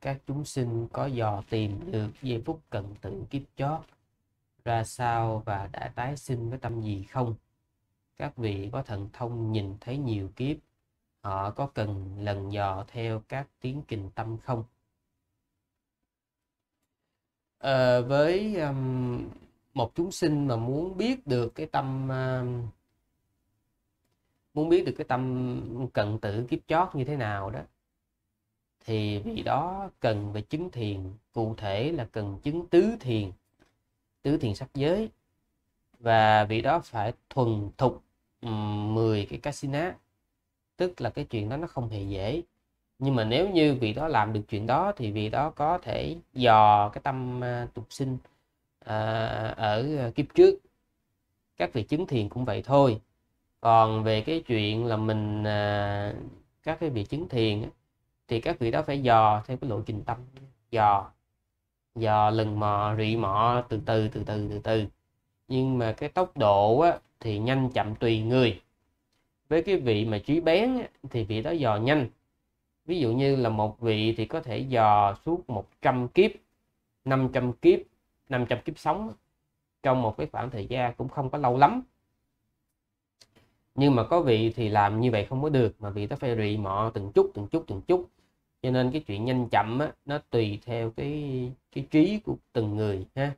các chúng sinh có dò tìm được giây phút cận tử kiếp chót ra sao và đã tái sinh với tâm gì không các vị có thần thông nhìn thấy nhiều kiếp họ có cần lần dò theo các tiến kinh tâm không à, với um, một chúng sinh mà muốn biết được cái tâm uh, muốn biết được cái tâm cận tử kiếp chót như thế nào đó thì vị đó cần về chứng thiền cụ thể là cần chứng tứ thiền tứ thiền sắc giới và vị đó phải thuần thục 10 cái casina tức là cái chuyện đó nó không hề dễ nhưng mà nếu như vị đó làm được chuyện đó thì vị đó có thể dò cái tâm à, tục sinh à, ở kiếp trước các vị chứng thiền cũng vậy thôi còn về cái chuyện là mình à, các cái vị chứng thiền thì các vị đó phải dò theo cái lộ trình tâm dò dò lần mò rị mọ từ từ từ từ từ từ nhưng mà cái tốc độ á, thì nhanh chậm tùy người với cái vị mà trí bén á, thì vị đó dò nhanh ví dụ như là một vị thì có thể dò suốt 100 kiếp 500 kiếp 500 kiếp sống trong một cái khoảng thời gian cũng không có lâu lắm nhưng mà có vị thì làm như vậy không có được mà vị đó phải rị mọ từng chút từng chút từng chút cho nên cái chuyện nhanh chậm á, nó tùy theo cái cái trí của từng người ha